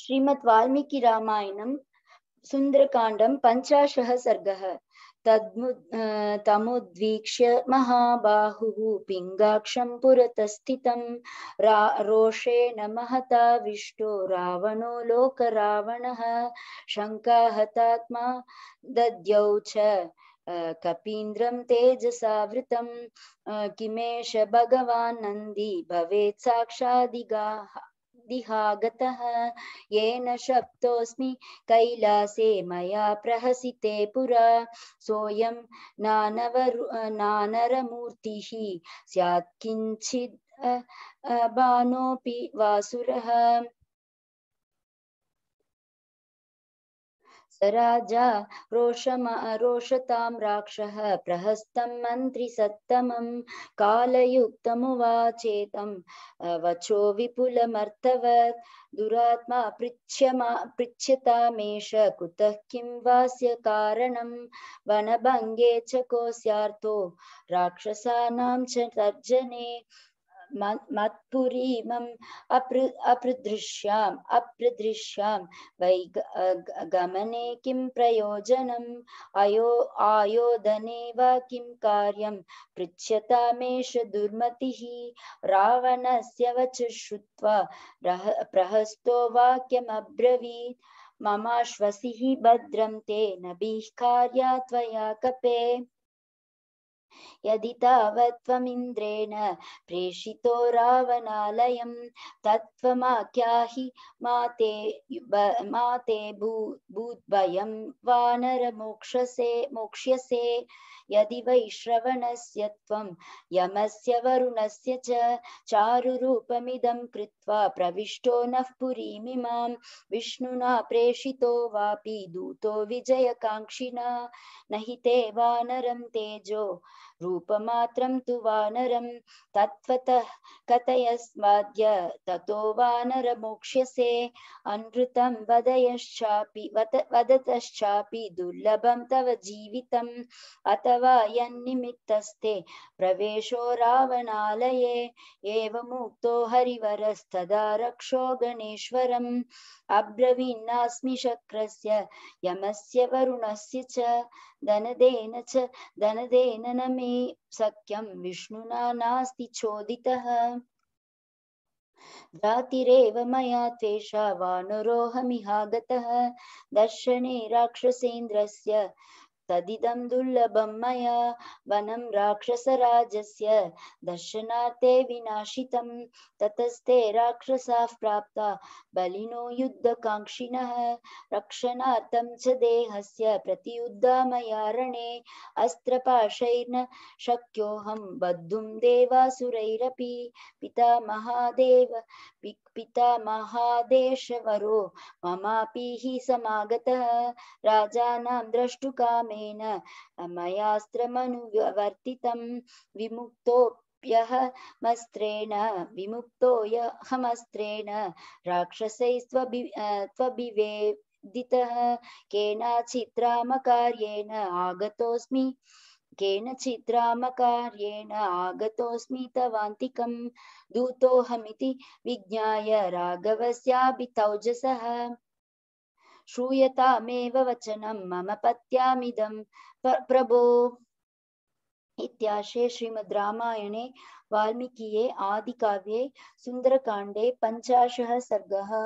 श्रीमद् वाल्मीकि रामायणं सुन्दरकाण्डं पञ्चाशः सर्गः तद्मु तमुद्वीक्ष्य महाबाहुः पिङ्गाक्षं पुरतस्थितं रा रोषेण महता विष्टो रावणो लोकरावणः शङ्काहतात्मा दद्यौ च कपीन्द्रं तेजसावृतं किमेष भगवान् नन्दी भवेत् साक्षादिगाः सिद्धिहा गतः येन शब्दोऽस्मि कैलासे मया प्रहसिते पुरा सोऽयं नानव नानरमूर्तिः स्यात् किञ्चिद् बाणोऽपि वासुरः राजा रोषम रोषतां राक्षः प्रहस्तं मन्त्रिसत्तमं कालयुक्तमुवाचेतं वचो विपुलमर्थवत् दुरात्मा पृच्छ्यमा पृच्छ्यतामेष कुतः किं वास्य कारणं वनभङ्गे च कोऽस्यार्थो राक्षसानां च तर्जने मत्पुरीमम् अपृ अपृदृश्याम् अपृदृश्यां वै गमने किं प्रयोजनम् अयो आयोधने वा किं कार्यं पृच्छतामेष दुर्मतिः रावणस्य वच श्रुत्वा रह प्रहस्तो वाक्यमब्रवीत् ममाश्वसिः भद्रं ते नभिः कार्या त्वया कपे यदि तावत्त्वमिन्द्रेण प्रेषितो रावणालयं तत्त्वमाख्याहि माते माते भू भूद्भयं वानरमोक्षसे मोक्ष्यसे यदि वै श्रवणस्य त्वं यमस्य वरुणस्य च चारुरूपमिदं कृत्वा प्रविष्टो नः पुरीमिमां विष्णुना प्रेषितो वापि दूतो विजयकाङ्क्षिणा न हि ते वानरं तेजो रूपमात्रं तु वानरं तत्त्वतः कथयस्माद्य ततो वानरमोक्ष्यसे अनृतं वदयश्चापि वत वदतश्चापि दुर्लभं तव जीवितम् अथवा यन्निमित्तस्ते प्रवेशो रावणालये एवमुक्तो हरिवरस्तदा रक्षो गणेश्वरम् अब्रवीन्नास्मि शक्रस्य यमस्य वरुणस्य च धनदेन च धनदेन न मे सख्यम विष्णुना नास्ति चोदितः जातिरेव मया त्वेषा वानुरोहमिहागतः दर्शने राक्षसेन्द्रस्य तदिदं दुर्लभं मया वनं राक्षसराजस्य दर्शनाते विनाशितं ततस्ते राक्षसाः प्राप्ता बलिनो युद्धकाङ्क्षिणः रक्षणार्थं च देहस्य प्रतियुद्धा मया रणे अस्त्रपाशैर्न शक्योऽहं बद्धुं देवासुरैरपि पिता महादेव पिता महादेशवरो ममापि हि समागतः राजानां द्रष्टुकामे कारणेन मयास्त्रमनुवर्तितं विमुक्तोऽप्यहमस्त्रेण विमुक्तो यहमस्त्रेण राक्षसैस्त्वभि त्वभिवे दितः केनाचित् रामकार्येण आगतोऽस्मि केनचित् रामकार्येण आगतोऽस्मि तवान्तिकं दूतोऽहमिति विज्ञाय श्रूयतामेव वचनं मम पत्यामिदं प्रभो इत्याशे श्रीमद् रामायणे वाल्मीकिये आदिकाव्ये सुन्दरकाण्डे पञ्चाशः सर्गः